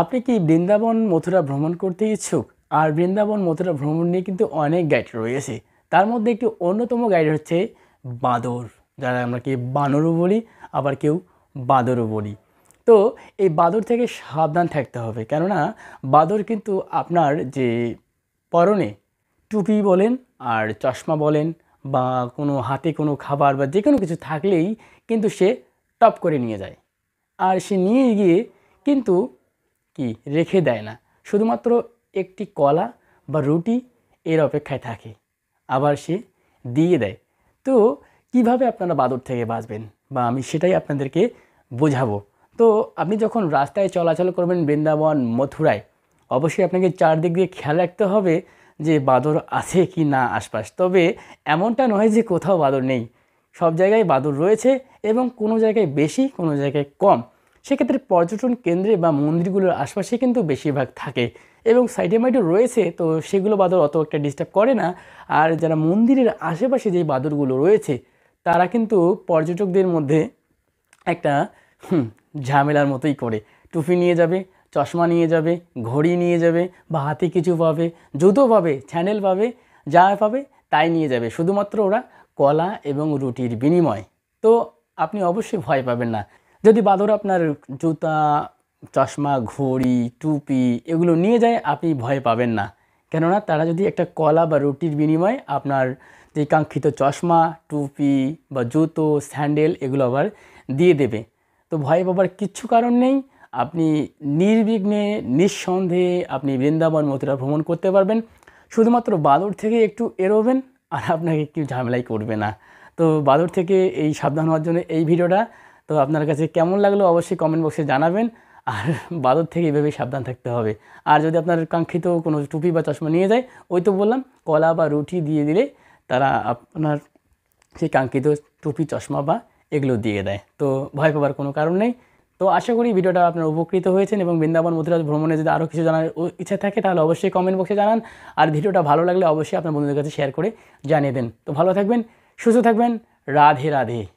আপনি কি বৃন্দাবন মথুরা ভ্রমণ করতে ইচ্ছুক আর বৃন্দাবন মথুরা ভ্রমণ নিয়ে কিন্তু অনেক গাইড রয়েছে তার মধ্যে একটি অন্যতম গাইড হচ্ছে বাঁদর যারা আমরা কি বানরও বলি আবার কেউ বাঁদরও বলি তো এই বাঁদর থেকে সাবধান থাকতে হবে কেননা বাঁদর কিন্তু আপনার যে পরনে টুপি বলেন আর চশমা বলেন বা কোনো হাতে কোনো খাবার বা যে কোনো কিছু থাকলেই কিন্তু সে টপ করে নিয়ে যায় আর সে নিয়ে গিয়ে কিন্তু কি রেখে দেয় না শুধুমাত্র একটি কলা বা রুটি এর অপেক্ষায় থাকে আবার সে দিয়ে দেয় তো কিভাবে আপনারা বাদর থেকে বাঁচবেন বা আমি সেটাই আপনাদেরকে বোঝাবো তো আপনি যখন রাস্তায় চলাচল করবেন বৃন্দাবন মথুরায় অবশ্যই আপনাকে চারদিক দিয়ে খেয়াল রাখতে হবে যে বাদর আছে কি না আশপাশ তবে এমনটা নয় যে কোথাও বাদর নেই সব জায়গায় বাদর রয়েছে এবং কোনো জায়গায় বেশি কোনো জায়গায় কম সেক্ষেত্রে পর্যটন কেন্দ্রে বা মন্দিরগুলোর আশপাশে কিন্তু বেশিরভাগ থাকে এবং সাইডে মাইডে রয়েছে তো সেগুলো বাদর অত একটা ডিস্টার্ব করে না আর যারা মন্দিরের আশেপাশে যেই বাদরগুলো রয়েছে তারা কিন্তু পর্যটকদের মধ্যে একটা ঝামেলার মতোই করে টুপি নিয়ে যাবে চশমা নিয়ে যাবে ঘড়ি নিয়ে যাবে বা হাতে কিছু পাবে জুতো পাবে চ্যানেল পাবে যা পাবে তাই নিয়ে যাবে শুধুমাত্র ওরা কলা এবং রুটির বিনিময় তো আপনি অবশ্যই ভয় পাবেন না যদি বাদর আপনার জুতা চশমা ঘড়ি টুপি এগুলো নিয়ে যায় আপনি ভয় পাবেন না কেননা তারা যদি একটা কলা বা রুটির বিনিময়ে আপনার যে কাঙ্ক্ষিত চশমা টুপি বা জুতো স্যান্ডেল এগুলো আবার দিয়ে দেবে তো ভয় পাবার কিচ্ছু কারণ নেই আপনি নির্বিঘ্নে নিঃসন্দেহে আপনি বৃন্দাবন মথুরা ভ্রমণ করতে পারবেন শুধুমাত্র বাদর থেকে একটু এরোবেন আর আপনাকে কেউ ঝামেলাই করবে না তো বাদর থেকে এই সাবধান হওয়ার জন্য এই ভিডিওটা তো আপনার কাছে কেমন লাগলো অবশ্যই কমেন্ট বক্সে জানাবেন আর বাদর থেকে এভাবেই সাবধান থাকতে হবে আর যদি আপনার কাঙ্ক্ষিত কোনো টুপি বা চশমা নিয়ে যায় ওই তো বললাম কলা বা রুটি দিয়ে দিলে তারা আপনার সেই কাঙ্ক্ষিত টুপি চশমা বা এগুলো দিয়ে দেয় তো ভয় পাবার কোনো কারণ নেই তো আশা করি ভিডিওটা আপনার উপকৃত হয়েছেন এবং বৃন্দাবন মধুরাজ ভ্রমণে যদি আরও কিছু জানার ইচ্ছা থাকে তাহলে অবশ্যই কমেন্ট বক্সে জানান আর ভিডিওটা ভালো লাগলে অবশ্যই আপনার বন্ধুদের কাছে শেয়ার করে জানিয়ে দেন তো ভালো থাকবেন সুস্থ থাকবেন রাধে রাধে